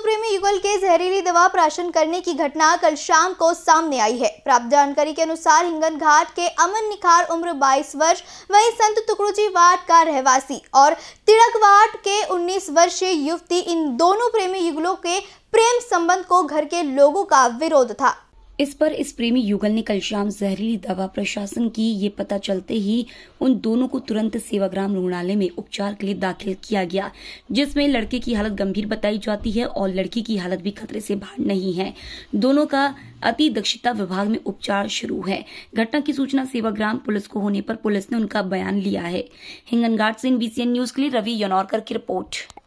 पशु प्रेमी युगल के जहरीली दवा प्राशन करने की घटना कल शाम को सामने आई है प्राप्त जानकारी के अनुसार हिंगन घाट के अमन निखार उम्र 22 वर्ष वही संत तुकड़ोजी वाट का रहवासी और तिड़कवाट के 19 वर्षीय युवती इन दोनों प्रेमी युगलों के प्रेम संबंध को घर के लोगों का विरोध था इस पर इस प्रेमी युगल ने कल शाम जहरीली दवा प्रशासन की ये पता चलते ही उन दोनों को तुरंत सेवाग्राम रुग्णालय में उपचार के लिए दाखिल किया गया जिसमें लड़के की हालत गंभीर बताई जाती है और लड़की की हालत भी खतरे से बाहर नहीं है दोनों का अति दक्षता विभाग में उपचार शुरू है घटना की सूचना सेवाग्राम पुलिस को होने पर पुलिस ने उनका बयान लिया है हिंगनगाट से बीसीएन न्यूज के लिए रवि यनौरकर की रिपोर्ट